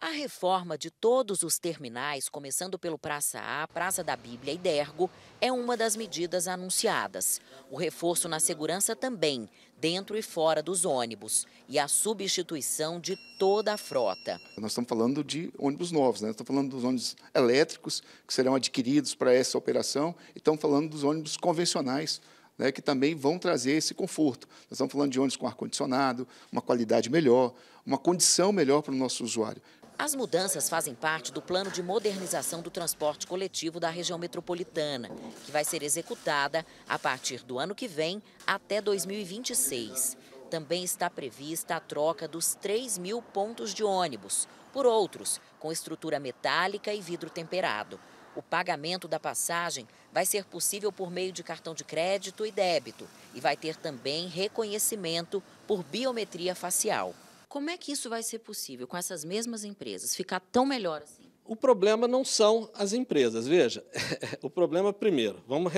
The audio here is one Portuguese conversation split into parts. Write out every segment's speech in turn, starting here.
A reforma de todos os terminais, começando pelo Praça A, Praça da Bíblia e Dergo, é uma das medidas anunciadas. O reforço na segurança também, dentro e fora dos ônibus, e a substituição de toda a frota. Nós estamos falando de ônibus novos, né? estamos falando dos ônibus elétricos que serão adquiridos para essa operação, e estamos falando dos ônibus convencionais né, que também vão trazer esse conforto. Nós estamos falando de ônibus com ar-condicionado, uma qualidade melhor, uma condição melhor para o nosso usuário. As mudanças fazem parte do plano de modernização do transporte coletivo da região metropolitana, que vai ser executada a partir do ano que vem até 2026. Também está prevista a troca dos 3 mil pontos de ônibus por outros, com estrutura metálica e vidro temperado. O pagamento da passagem vai ser possível por meio de cartão de crédito e débito e vai ter também reconhecimento por biometria facial. Como é que isso vai ser possível com essas mesmas empresas? Ficar tão melhor assim? O problema não são as empresas. Veja, o problema, primeiro, vamos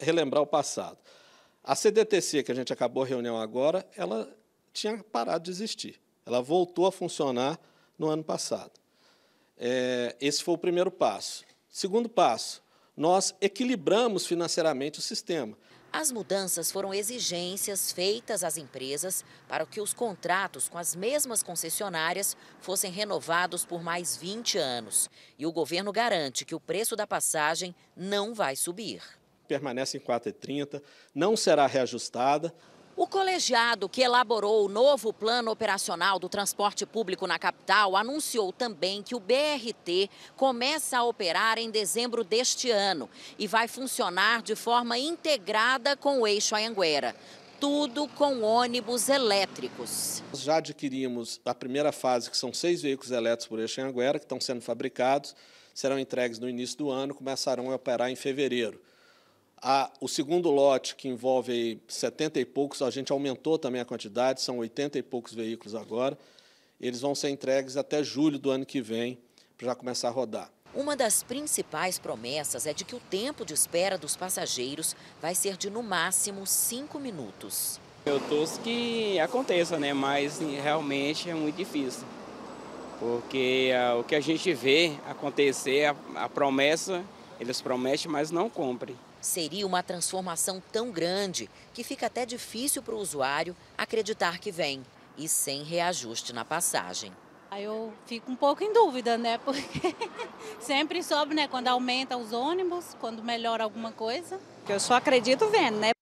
relembrar o passado. A CDTC, que a gente acabou a reunião agora, ela tinha parado de existir. Ela voltou a funcionar no ano passado. É, esse foi o primeiro passo. Segundo passo, nós equilibramos financeiramente o sistema. As mudanças foram exigências feitas às empresas para que os contratos com as mesmas concessionárias fossem renovados por mais 20 anos. E o governo garante que o preço da passagem não vai subir. Permanece em 4,30, não será reajustada. O colegiado que elaborou o novo plano operacional do transporte público na capital anunciou também que o BRT começa a operar em dezembro deste ano e vai funcionar de forma integrada com o eixo Anhanguera. Tudo com ônibus elétricos. Nós já adquirimos a primeira fase, que são seis veículos elétricos por eixo Anhanguera, que estão sendo fabricados, serão entregues no início do ano, começarão a operar em fevereiro. A, o segundo lote, que envolve 70 e poucos, a gente aumentou também a quantidade, são 80 e poucos veículos agora. Eles vão ser entregues até julho do ano que vem, para já começar a rodar. Uma das principais promessas é de que o tempo de espera dos passageiros vai ser de, no máximo, cinco minutos. Eu torço que aconteça, né? mas realmente é muito difícil. Porque a, ah, o que a gente vê acontecer, a, a promessa, eles prometem, mas não cumprem. Seria uma transformação tão grande que fica até difícil para o usuário acreditar que vem e sem reajuste na passagem. Eu fico um pouco em dúvida, né? Porque sempre sobe, né? Quando aumenta os ônibus, quando melhora alguma coisa. Eu só acredito vendo, né?